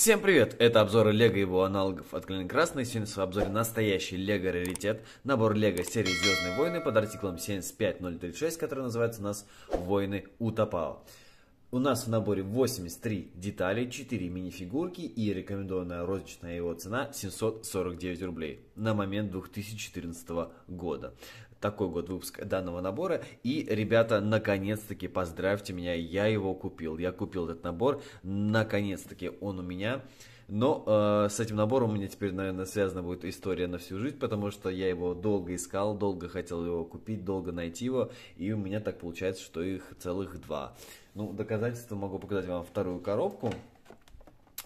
Всем привет! Это обзор Лего и его аналогов от Клин Красный. Сегодня в обзоре настоящий Лего раритет. Набор Лего серии Звездные войны под артиклом 75036, который называется у нас Войны Утопао. У нас в наборе 83 детали, 4 мини-фигурки и рекомендованная розничная его цена 749 рублей на момент 2014 года такой год выпуска данного набора. И, ребята, наконец-таки поздравьте меня, я его купил. Я купил этот набор, наконец-таки он у меня. Но э, с этим набором у меня теперь, наверное, связана будет история на всю жизнь, потому что я его долго искал, долго хотел его купить, долго найти его, и у меня так получается, что их целых два. Ну, доказательство могу показать вам вторую коробку.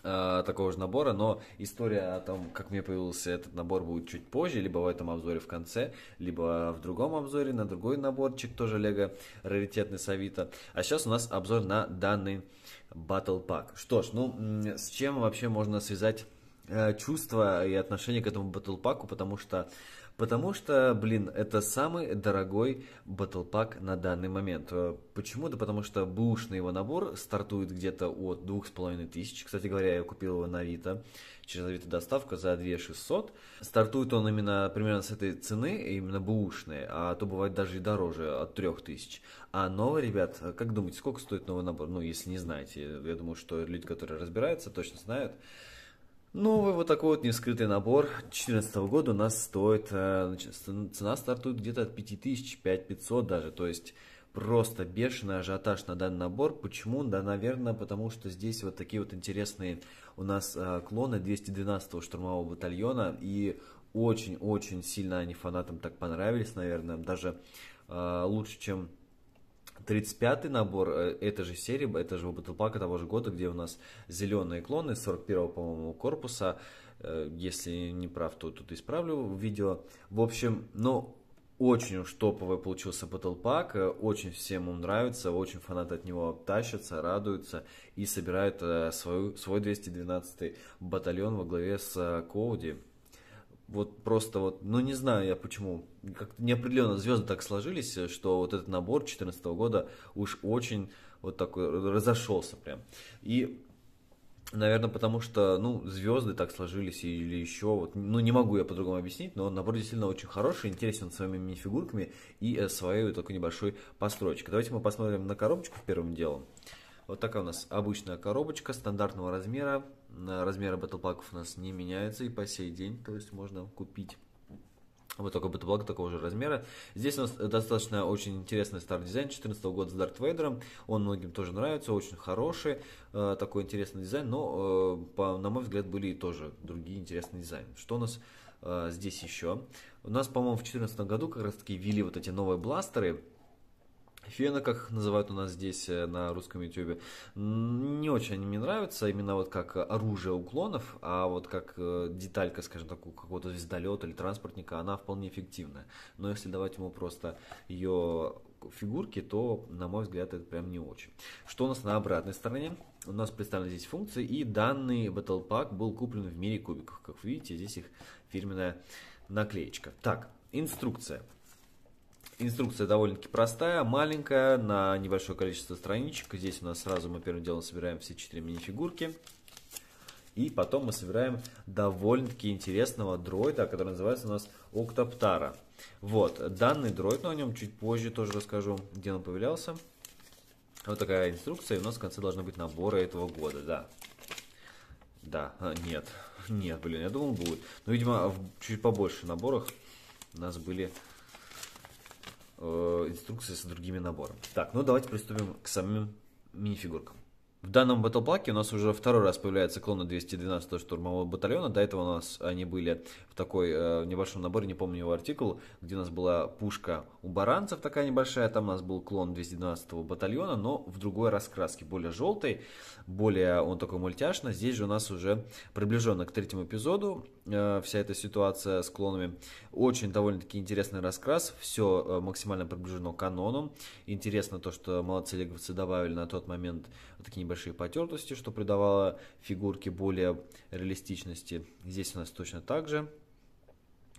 Э, такого же набора, но история о том, как мне появился этот набор, будет чуть позже, либо в этом обзоре в конце, либо в другом обзоре на другой наборчик, тоже Лего, раритетный с Авито. А сейчас у нас обзор на данный Battle Pack. Что ж, ну, с чем вообще можно связать э, чувства и отношение к этому батлпаку, потому что Потому что, блин, это самый дорогой батлпак на данный момент. Э, почему? Да потому что бушный его набор стартует где-то от 2500. Кстати говоря, я купил его на Авито через Авито доставка за 2600. Стартует он именно примерно с этой цены, именно бушной, а то бывает даже и дороже, от 3000. А новый, ребят, как думаете, сколько стоит новый набор? Ну, если не знаете, я думаю, что люди, которые разбираются, точно знают. Новый вот такой вот нескрытый набор 2014 года у нас стоит, э, значит, ну, цена стартует где-то от 5000, 5500 даже, то есть просто бешеный ажиотаж на данный набор. Почему? Да, наверное, потому что здесь вот такие вот интересные у нас э, клоны 212-го штурмового батальона, и очень-очень сильно они фанатам так понравились, наверное, даже э, лучше, чем 35-й набор э, этой же серии, это же батлпака того же года, где у нас зеленые клоны 41-го, по-моему, корпуса. Э, если не прав, то тут исправлю видео. В общем, ну, очень уж топовый получился батлпак, э, очень всем он нравится, очень фанаты от него тащатся, радуются и собирают свой свой 212-й батальон во главе с Коуди вот просто вот, ну не знаю я почему, как-то неопределенно звезды так сложились, что вот этот набор 2014 года уж очень вот такой разошелся прям. И Наверное, потому что, ну, звезды так сложились или еще, вот, ну, не могу я по-другому объяснить, но набор действительно очень хороший, интересен своими мини-фигурками и э, своей такой небольшой постройкой. Давайте мы посмотрим на коробочку первым делом. Вот такая у нас обычная коробочка стандартного размера, размеры батлпаков у нас не меняются и по сей день, то есть можно купить вот такой батлбак такого же размера. Здесь у нас достаточно очень интересный старый дизайн 2014 года с Дарт Вейдером. Он многим тоже нравится, очень хороший, э, такой интересный дизайн, но, э, по, на мой взгляд, были и тоже другие интересные дизайны. Что у нас э, здесь еще? У нас, по-моему, в 2014 году как раз таки ввели вот эти новые бластеры, Фена, как называют у нас здесь э, на русском ютюбе, не очень они мне нравятся, именно вот как оружие уклонов, а вот как э, деталька, скажем так, у какого-то звездолета или транспортника, она вполне эффективная. Но если давать ему просто ее фигурки, то, на мой взгляд, это прям не очень. Что у нас на обратной стороне? У нас представлены здесь функции, и данный Battle Pack был куплен в мире кубиков. Как вы видите, здесь их фирменная наклеечка. Так, инструкция. Инструкция довольно-таки простая, маленькая, на небольшое количество страничек. Здесь у нас сразу мы первым делом собираем все четыре мини-фигурки. И потом мы собираем довольно-таки интересного дроида, который называется у нас Октоптара. Вот, данный дроид, но о нем чуть позже тоже расскажу, где он появлялся. Вот такая инструкция, и у нас в конце должны быть наборы этого года, да. Да, а, нет, нет, блин, я думал будет. Но, ну, видимо, в чуть побольше наборах у нас были Э, инструкция с другими наборами. Так, ну давайте приступим к самим минифигуркам. В данном батлплаке у нас уже второй раз появляются клоны 212 штурмового батальона. До этого у нас они были в такой э, небольшом наборе, не помню его артикул, где у нас была пушка у баранцев такая небольшая. Там у нас был клон 212 батальона, но в другой раскраске, более желтый, более он такой мультяшный. Здесь же у нас уже приближенно к третьему эпизоду э, вся эта ситуация с клонами. Очень довольно-таки интересный раскрас, все э, максимально приближено к канону. Интересно то, что молодцы лиговцы добавили на тот момент такие небольшие потертости, что придавало фигурке более реалистичности. Здесь у нас точно так же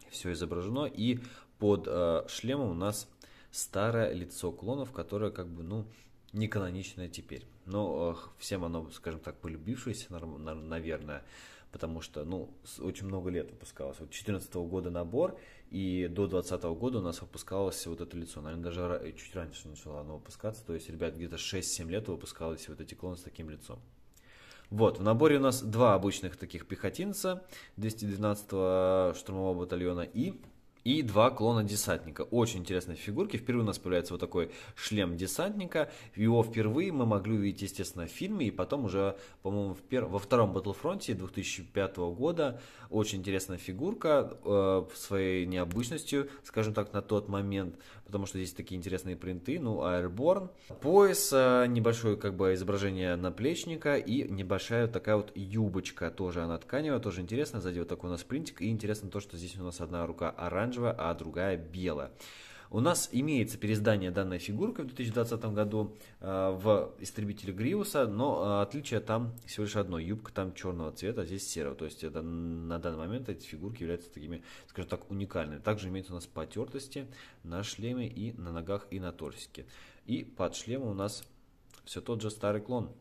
все изображено. И под э, шлемом у нас старое лицо клонов, которое как бы, ну, не каноничное теперь но всем оно, скажем так, полюбившееся, наверное, потому что, ну, очень много лет выпускалось. Вот 14 -го года набор, и до 20 -го года у нас выпускалось вот это лицо. Наверное, даже э, чуть раньше начало оно выпускаться, то есть, ребят, где-то 6-7 лет выпускалось вот эти клоны с таким лицом. Вот, в наборе у нас два обычных таких пехотинца 212-го штурмового батальона и и два клона десантника. Очень интересные фигурки. Впервые у нас появляется вот такой шлем десантника. Его впервые мы могли увидеть, естественно, в фильме, и потом уже, по-моему, в пер... во втором Battlefront 2005 года. Очень интересная фигурка э, своей необычностью, скажем так, на тот момент потому что здесь такие интересные принты. Ну, Airborne. Пояс, э, небольшое как бы изображение наплечника и небольшая вот такая вот юбочка. Тоже она тканевая, тоже интересно. Сзади вот такой у нас принтик. И интересно то, что здесь у нас одна рука оранжевая, а другая белая. У нас имеется переиздание данной фигурки в 2020 году э, в истребителе Гриуса, но э, отличие там всего лишь одно. Юбка там черного цвета, а здесь серого. То есть это, на данный момент эти фигурки являются такими, скажем так, уникальными. Также имеются у нас потертости на шлеме и на ногах и на торсике. И под шлемом у нас все тот же старый клон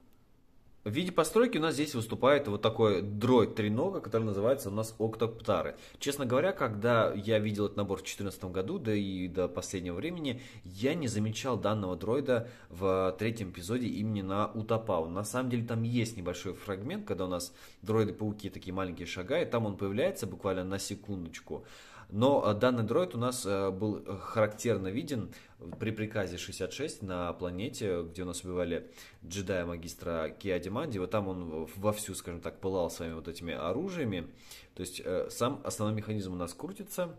в виде постройки у нас здесь выступает вот такой дроид тренога, который называется у нас Октоптары. Честно говоря, когда я видел этот набор в 2014 году, да и до последнего времени, я не замечал данного дроида в третьем эпизоде имени на Утопау. На самом деле там есть небольшой фрагмент, когда у нас дроиды-пауки такие маленькие шагают, там он появляется буквально на секундочку. Но э, данный дроид у нас э, был э, характерно виден при приказе 66 на планете, где у нас убивали джедая-магистра киа диманди Вот там он вовсю, скажем так, пылал своими вот этими оружиями. То есть сам основной механизм у нас крутится.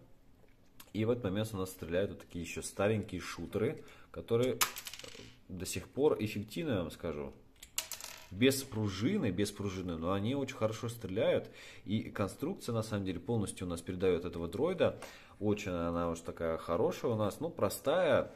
И в этот момент у нас стреляют вот такие еще старенькие шутеры, которые до сих пор эффективны, я вам скажу без пружины, без пружины, но они очень хорошо стреляют. И конструкция, на самом деле, полностью у нас передает этого дроида. Очень она уж такая хорошая у нас, ну, простая.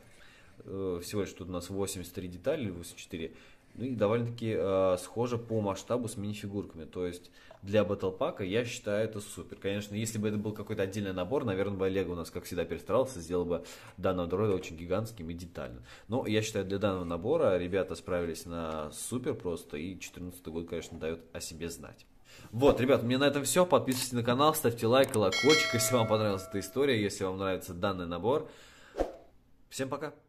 Э, всего лишь тут у нас 83 детали, 84. Ну и довольно-таки э, схоже по масштабу с мини-фигурками. То есть для батлпака я считаю это супер. Конечно, если бы это был какой-то отдельный набор, наверное, бы Олега у нас, как всегда, перестарался, сделал бы данного дроида очень гигантским и детальным. Но я считаю, для данного набора ребята справились на супер просто, и 2014 год, конечно, дает о себе знать. Вот, ребят, у меня на этом все. Подписывайтесь на канал, ставьте лайк, колокольчик, если вам понравилась эта история, если вам нравится данный набор. Всем пока!